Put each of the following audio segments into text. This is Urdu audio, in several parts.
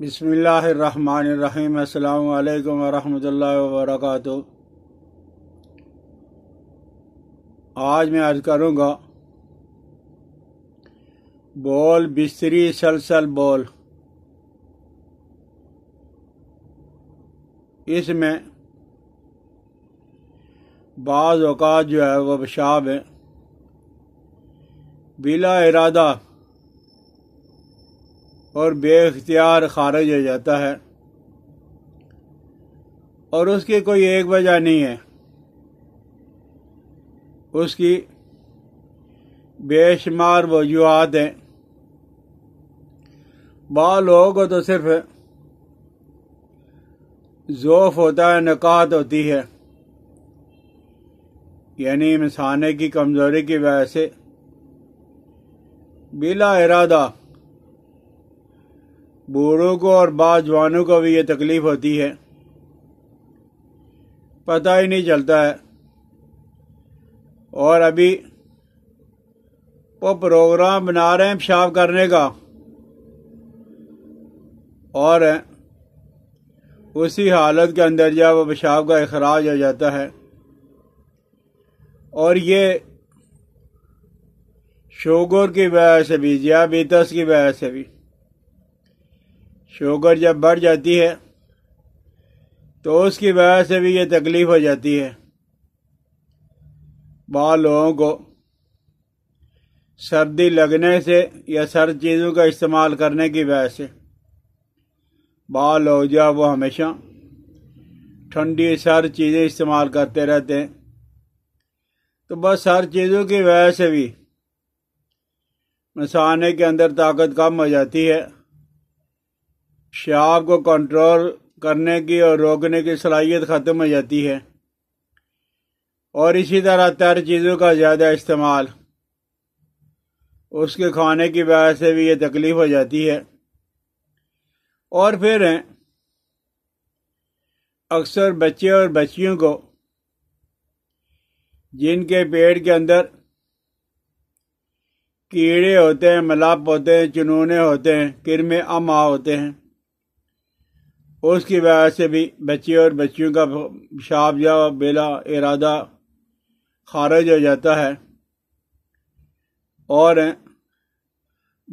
بسم اللہ الرحمن الرحیم السلام علیکم ورحمۃ اللہ وبرکاتہ آج میں عرض کروں گا بول بستری سلسل بول اس میں بعض اوقات جو ہے وہ پشاب ہے بلا ارادہ اور بے اختیار خارج ہو جاتا ہے اور اس کی کوئی ایک وجہ نہیں ہے اس کی بے شمار وجوہات ہیں بعض لوگوں کو تو صرف ذوف ہوتا ہے نکات ہوتی ہے یعنی انسانے کی کمزوری کی وجہ سے بلا ارادہ بوڑھوں کو اور بعض جوانوں کو بھی یہ تکلیف ہوتی ہے پتہ ہی نہیں چلتا ہے اور ابھی وہ پروگرام بنا رہے ہیں پیشاب کرنے کا اور اسی حالت کے اندر جا وہ پیشاب کا اخراج ہو جاتا ہے اور یہ شوگر کی وجہ سے بھی ضیا کی وجہ سے بھی شوگر جب بڑھ جاتی ہے تو اس کی وجہ سے بھی یہ تکلیف ہو جاتی ہے بال لوگوں کو سردی لگنے سے یا سر چیزوں کا استعمال کرنے کی وجہ سے بال لوگ جو ہے وہ ہمیشہ ٹھنڈی سر چیزیں استعمال کرتے رہتے ہیں تو بس سر چیزوں کی وجہ سے بھی مسانے کے اندر طاقت کم ہو جاتی ہے شا کو کنٹرول کرنے کی اور روکنے کی صلاحیت ختم ہو جاتی ہے اور اسی طرح تر چیزوں کا زیادہ استعمال اس کے کھانے کی وجہ سے بھی یہ تکلیف ہو جاتی ہے اور پھر اکثر بچے اور بچیوں کو جن کے پیٹ کے اندر کیڑے ہوتے ہیں ملاپ ہوتے ہیں چنونے ہوتے ہیں کرمے اما ہوتے ہیں اس کی وجہ سے بھی بچے اور بچیوں کا شاب یا بیلا ارادہ خارج ہو جاتا ہے اور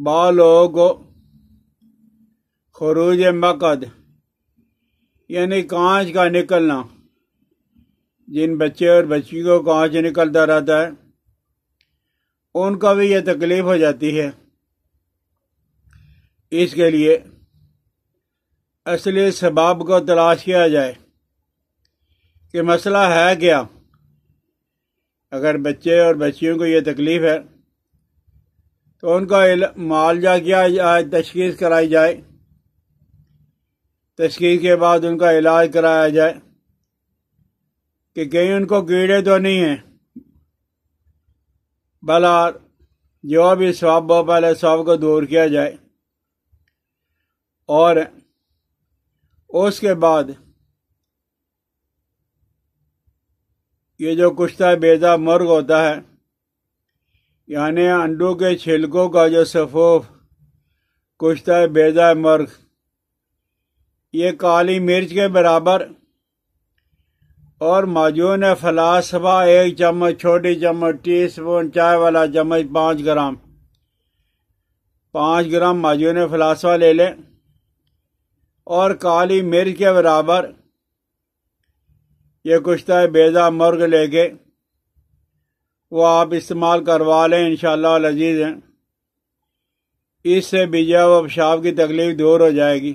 بعض لوگوں کو خروج مقد یعنی کانچ کا نکلنا جن بچے اور بچی کو کانچ نکلتا رہتا ہے ان کا بھی یہ تکلیف ہو جاتی ہے اس کے لیے اصل سباب کو تلاش کیا جائے کہ مسئلہ ہے کیا اگر بچے اور بچیوں کو یہ تکلیف ہے تو ان کا معالجہ کیا جائے تشخیص کرائی جائے تشخیص کے بعد ان کا علاج کرایا جائے کہ کئی ان کو کیڑے تو نہیں ہیں بلا جو بھی سواب پہلے سواب کو دور کیا جائے اور اس کے بعد یہ جو کشتہ بیزا مرگ مرغ ہوتا ہے یعنی انڈو کے چھلکوں کا جو صفوف کشتہ بیزا مرغ یہ کالی مرچ کے برابر اور ماجون فلاسفہ ایک چمچ چھوٹی چمچ ٹی اسپون چائے والا چمچ پانچ گرام پانچ گرام ماجون فلاسفہ لے لیں اور کالی مرچ کے برابر یہ کشتہ بیضا مرغ لے کے وہ آپ استعمال کروا لیں انشاءاللہ شاء اللہ لذیذ ہیں اس سے بجیا و پیشاب کی تکلیف دور ہو جائے گی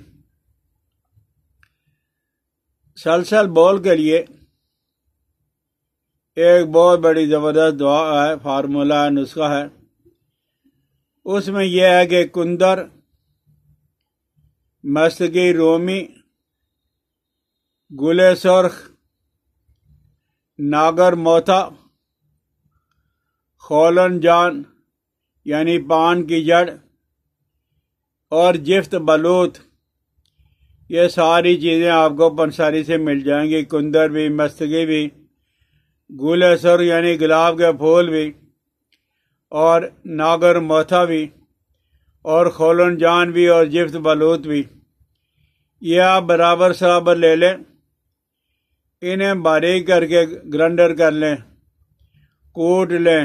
سلسل بول کے لیے ایک بہت بڑی زبردست دعا ہے فارمولہ ہے نسخہ ہے اس میں یہ ہے کہ کندر مستگی رومی گلے سرخ ناگر موتا خولن جان یعنی پان کی جڑ اور جفت بلوت یہ ساری چیزیں آپ کو پنساری سے مل جائیں گی کندر بھی مستگی بھی گلے سر یعنی گلاب کے پھول بھی اور ناگر موتھا بھی اور خولن جان بھی اور جفت بلوت بھی یہ آپ برابر سرابر لے لیں انہیں باریک کر کے گرنڈر کر لیں کوٹ لیں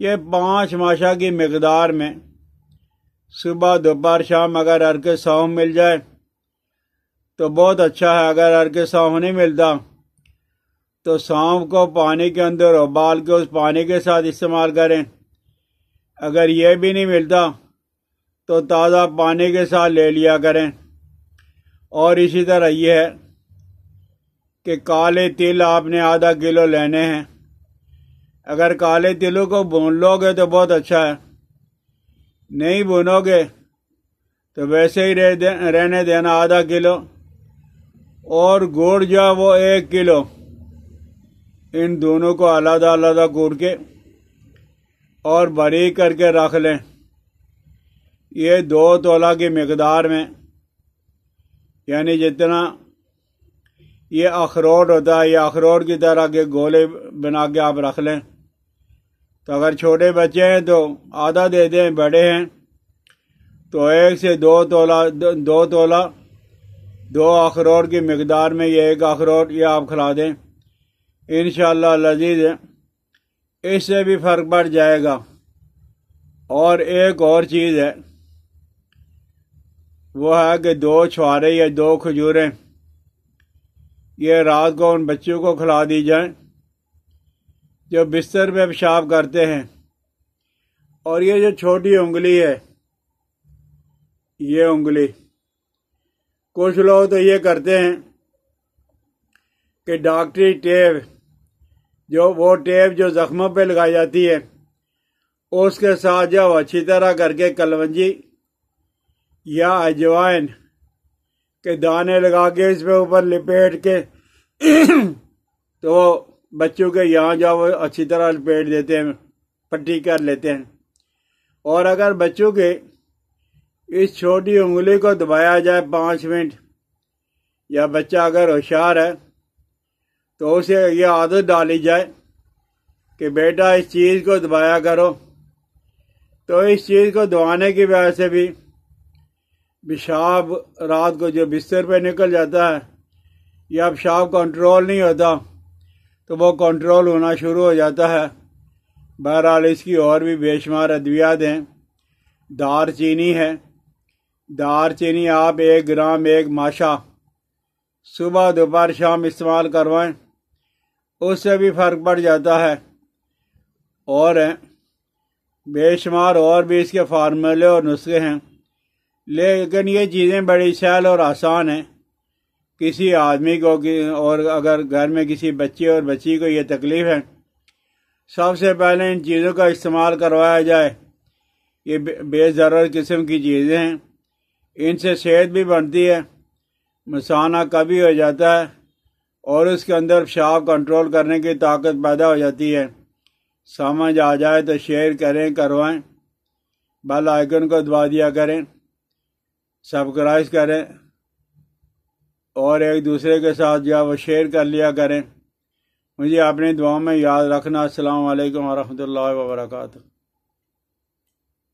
یہ پانچ ماشا کی مقدار میں صبح دوپہر شام اگر ہر کے مل جائے تو بہت اچھا ہے اگر ہر کے ساؤں نہیں ملتا تو سانپ کو پانی کے اندر ابال کے اس پانی کے ساتھ استعمال کریں اگر یہ بھی نہیں ملتا تو تازہ پانی کے ساتھ لے لیا کریں اور اسی طرح یہ ہے کہ کالے تل آپ نے آدھا کلو لینے ہیں اگر کالے تلوں کو بھون لو گے تو بہت اچھا ہے نہیں بھونو گے تو ویسے ہی رہنے دینا آدھا کلو اور گوڑ جو ہے وہ ایک کلو ان دونوں کو علیحدہ علیحدہ گڑ کے اور بری کر کے رکھ لیں یہ دو تولہ کی مقدار میں یعنی جتنا یہ اخروٹ ہوتا ہے یہ اخروٹ کی طرح کے گولے بنا کے آپ رکھ لیں تو اگر چھوٹے بچے ہیں تو آدھا دے دیں بڑے ہیں تو ایک سے دو تولہ دو تولہ دو اخروٹ کی مقدار میں یہ ایک اخروٹ یہ آپ کھلا دیں انشاءاللہ لذیذ ہے اس سے بھی فرق پڑ جائے گا اور ایک اور چیز ہے وہ ہے کہ دو چھوارے یا دو کھجوریں یہ رات کو ان بچوں کو کھلا دی جائیں جو بستر میں پیشاب کرتے ہیں اور یہ جو چھوٹی انگلی ہے یہ انگلی کچھ لوگ تو یہ کرتے ہیں کہ ڈاکٹری ٹیپ جو وہ ٹیپ جو زخموں پہ لگائی جاتی ہے اس کے ساتھ جب اچھی طرح کر کے کلونجی یا اجوائن کے دانے لگا کے اس پہ اوپر لپیٹ کے تو بچوں کے یہاں جاؤ وہ اچھی طرح لپیٹ دیتے ہیں پٹی کر لیتے ہیں اور اگر بچوں کے اس چھوٹی انگلی کو دبایا جائے پانچ منٹ یا بچہ اگر ہوشیار ہے تو اسے یہ عادت ڈالی جائے کہ بیٹا اس چیز کو دبایا کرو تو اس چیز کو دبانے کی وجہ سے بھی پیشاب رات کو جو بستر پہ نکل جاتا ہے یا پیشاب کنٹرول نہیں ہوتا تو وہ کنٹرول ہونا شروع ہو جاتا ہے بہرحال اس کی اور بھی بے شمار ادویات ہیں دار چینی ہے دار چینی آپ ایک گرام ایک ماشا صبح دوپہر شام استعمال کروائیں اس سے بھی فرق پڑ جاتا ہے اور بے شمار اور بھی اس کے فارمولے اور نسخے ہیں لیکن یہ چیزیں بڑی سہل اور آسان ہیں کسی آدمی کو اور اگر گھر میں کسی بچے اور بچی کو یہ تکلیف ہے سب سے پہلے ان چیزوں کا استعمال کروایا جائے یہ بے ضرر قسم کی چیزیں ہیں ان سے صحت بھی بنتی ہے مسانہ کبھی ہو جاتا ہے اور اس کے اندر پشاو کنٹرول کرنے کی طاقت پیدا ہو جاتی ہے سمجھ آ جائے تو شیئر کریں کروائیں بل آئکن کو دبا دیا کریں سب کرائز کریں اور ایک دوسرے کے ساتھ جو وہ شیئر کر لیا کریں مجھے اپنی دعاؤں میں یاد رکھنا السلام علیکم ورحمۃ اللہ وبرکاتہ